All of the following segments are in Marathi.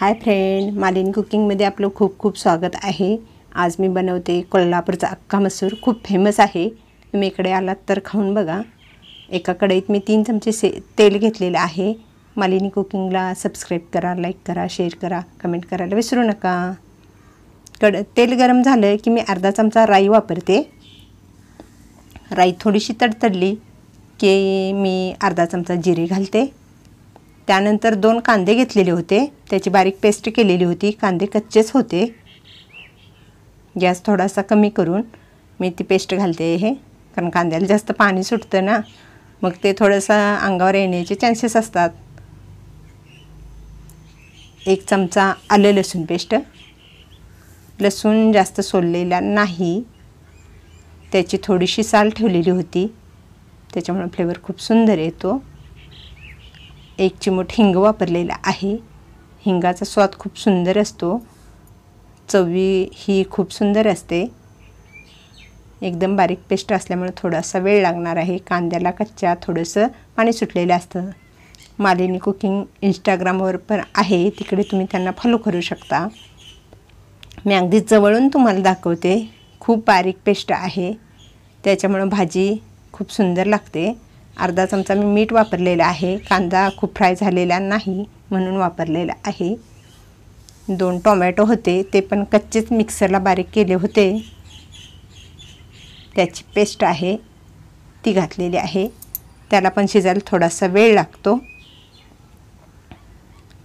हाय फ्रेंड मालिनी कुकिंगमध्ये आपलं खूप खूप स्वागत आहे आज मी बनवते कोल्हापूरचा अख्खा मसूर खूप फेमस आहे तुम्ही इकडे आलात तर खाऊन बघा एका कढईत मी तीन चमचे से तेल घेतलेलं आहे मालिनी कुकिंगला सबस्क्राईब करा लाईक करा शेअर करा कमेंट करायला विसरू नका कड तेल गरम झालं की मी अर्धा चमचा राई वापरते राई थोडीशी तडतडली की मी अर्धा चमचा जिरे घालते त्यानंतर दोन कांदे घेतलेले होते त्याची बारीक पेस्ट केलेली होती कांदे कच्चेच होते गॅस थोडासा कमी करून मी ती पेस्ट घालते हे कारण कांद्याला जास्त पाणी सुटतं ना मग ते थोडंसं अंगावर येण्याचे चान्सेस असतात एक चमचा आलं लसूण पेस्ट लसूण जास्त सोललेला नाही त्याची थोडीशी साल ठेवलेली होती त्याच्यामुळे फ्लेवर खूप सुंदर येतो एक चिमूट हिंग वापरलेला आहे हिंगाचा स्वाद खूप सुंदर असतो चवी ही खूप सुंदर असते एकदम बारीक पेस्ट असल्यामुळे थोडासा वेळ लागणार आहे कांद्याला कच्च्या थोडंसं पाणी सुटलेलं असतं मालिनी कुकिंग इंस्टाग्रामवर पण आहे तिकडे तुम्ही त्यांना फॉलो करू शकता मी अगदी जवळून तुम्हाला दाखवते खूप बारीक पेस्ट आहे त्याच्यामुळं भाजी खूप सुंदर लागते अर्धा चमचा मी मीठ वापरलेला आहे कांदा खूप फ्राय झालेला नाही म्हणून वापरलेला आहे दोन टोमॅटो होते ते पण कच्चेच मिक्सरला बारीक केले होते त्याची पेस्ट आहे ती घातलेली आहे त्याला पण शिजायला थोडासा वेळ लागतो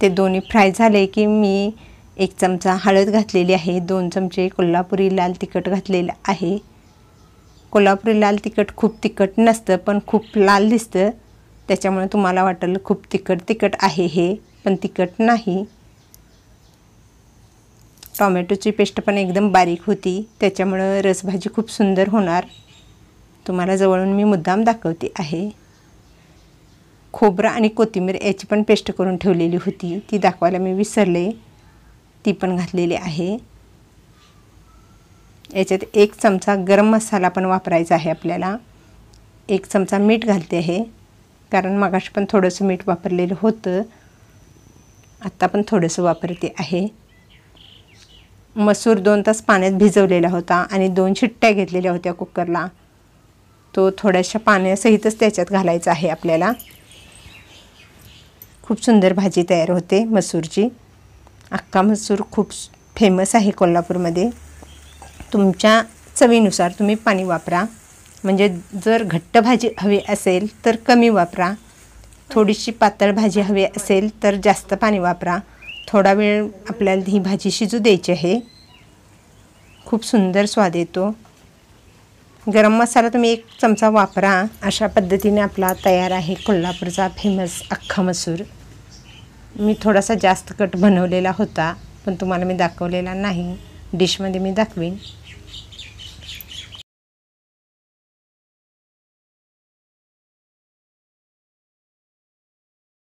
ते दोन्ही फ्राय झाले की मी एक चमचा हळद घातलेली आहे दोन चमचे कोल्हापुरी लाल तिखट घातलेलं आहे कोल्हापुरी लाल तिखट खूप तिखट नसतं पण खूप लाल दिसतं त्याच्यामुळे तुम्हाला वाटेल खूप तिखट तिखट आहे हे पण तिखट नाही टॉमॅटोची पेस्ट पण एकदम बारीक होती त्याच्यामुळं रसभाजी खूप सुंदर होणार तुम्हाला जवळून मी मुद्दाम दाखवते आहे खोबरं आणि कोथिंबीर याची पण पेस्ट करून ठेवलेली होती ती दाखवायला मी विसरले ती पण घातलेली आहे याच्यात एक चमचा गरम मसाला पण वापरायचा आहे आपल्याला एक चमचा मीठ घालते आहे कारण मगाशी पण थोडंसं मीठ वापरलेलं होतं आत्ता पण थोडंसं वापरते आहे मसूर दोन तास पाण्यात भिजवलेला होता आणि दोन शिट्ट्या घेतलेल्या होत्या कुकरला तो थोड्याशा पाण्यासहितच त्याच्यात घालायचा आहे आपल्याला खूप सुंदर भाजी तयार होते मसूरची अख्खा मसूर खूप फेमस आहे कोल्हापूरमध्ये तुमच्या चवीनुसार तुम्ही पाणी वापरा म्हणजे जर घट्ट भाजी हवी असेल तर कमी वापरा थोडीशी पातळ भाजी हवी असेल तर जास्त पाणी वापरा थोडा वेळ आपल्याला ही भाजी शिजू द्यायची आहे खूप सुंदर स्वाद येतो गरम मसाला तुम्ही एक चमचा वापरा अशा पद्धतीने आपला तयार आहे कोल्हापूरचा फेमस अख्खा मसूर मी थोडासा जास्त कट बनवलेला होता पण तुम्हाला मी दाखवलेला नाही डिशमध्ये मी दाखवीन